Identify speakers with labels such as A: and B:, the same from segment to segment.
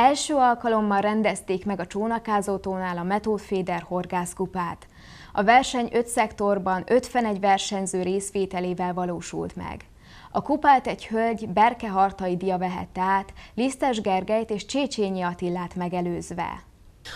A: Első alkalommal rendezték meg a Csónakázótónál a Method Féder horgászkupát. A verseny öt szektorban 51 versenyző részvételével valósult meg. A kupát egy hölgy Berke Hartai Dia vehette át, Lisztes Gergelyt és Csécsényi Attillát megelőzve.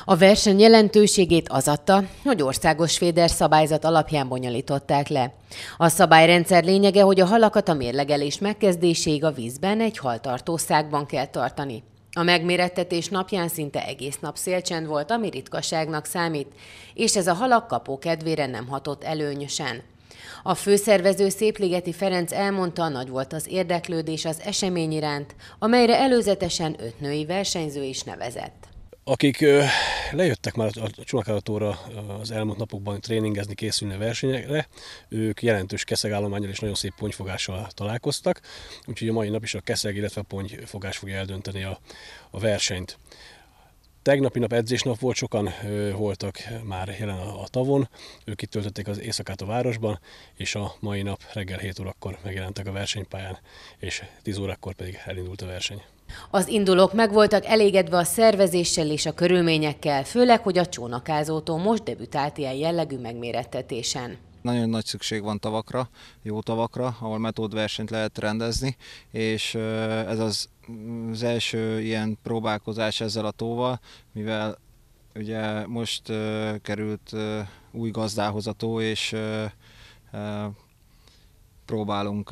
B: A verseny jelentőségét az adta, hogy országos féder szabályzat alapján bonyolították le. A szabályrendszer lényege, hogy a halakat a mérlegelés megkezdéséig a vízben egy haltartószágban kell tartani. A megmérettetés napján szinte egész nap szélcsend volt, ami ritkaságnak számít, és ez a halak kapó kedvére nem hatott előnyösen. A főszervező Szépligeti Ferenc elmondta, nagy volt az érdeklődés az esemény iránt, amelyre előzetesen öt női versenyző is nevezett
C: akik lejöttek már a csónakáratóra az elmúlt napokban tréningezni, készülni a versenyekre, ők jelentős keszegállományjal és nagyon szép ponyfogással találkoztak, úgyhogy a mai nap is a keszeg, illetve a ponyfogás fogja eldönteni a, a versenyt. Tegnapi nap edzésnap volt, sokan ö, voltak már jelen a, a tavon, ők itt töltötték az éjszakát a városban, és a mai nap reggel 7 órakor megjelentek a versenypályán, és 10 órakor pedig elindult a verseny.
B: Az indulók meg voltak elégedve a szervezéssel és a körülményekkel, főleg, hogy a csónakázótól most debütált ilyen jellegű megmérettetésen.
D: Nagyon nagy szükség van tavakra, jó tavakra, ahol metódversenyt lehet rendezni, és ez az, mm, az első ilyen próbálkozás ezzel a tóval, mivel ugye most került új gazdához a tó, és próbálunk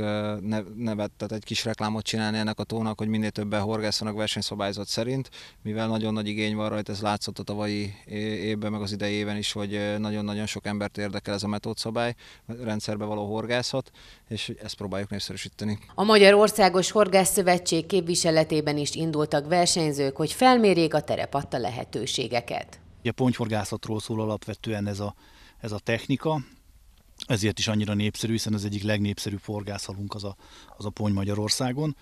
D: nevet, tehát egy kis reklámot csinálni ennek a tónak, hogy minél többen horgászanak versenyszabályzat szerint, mivel nagyon nagy igény van rajta, ez látszott a tavalyi évben, meg az idei éven is, hogy nagyon-nagyon sok embert érdekel ez a metódszabály, rendszerbe való horgászat, és ezt próbáljuk népszerűsíteni.
B: A Magyarországos Szövetség képviseletében is indultak versenyzők, hogy felmérjék a terep lehetőségeket.
E: A ponyhorgászatról szól alapvetően ez a, ez a technika, ezért is annyira népszerű, hiszen az egyik legnépszerűbb forgászhalunk az a, az a pony Magyarországon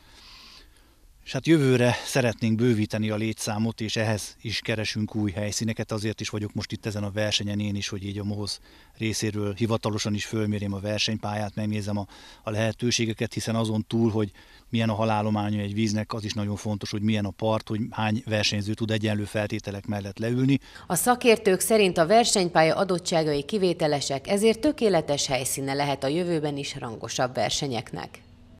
E: és hát jövőre szeretnénk bővíteni a létszámot, és ehhez is keresünk új helyszíneket, azért is vagyok most itt ezen a versenyen én is, hogy így a MOHOZ részéről hivatalosan is fölmérjem a versenypályát, megnézem a, a lehetőségeket, hiszen azon túl, hogy milyen a halálománya egy víznek, az is nagyon fontos, hogy milyen a part, hogy hány versenyző tud egyenlő feltételek mellett leülni.
B: A szakértők szerint a versenypálya adottságai kivételesek, ezért tökéletes helyszíne lehet a jövőben is rangosabb versenyeknek.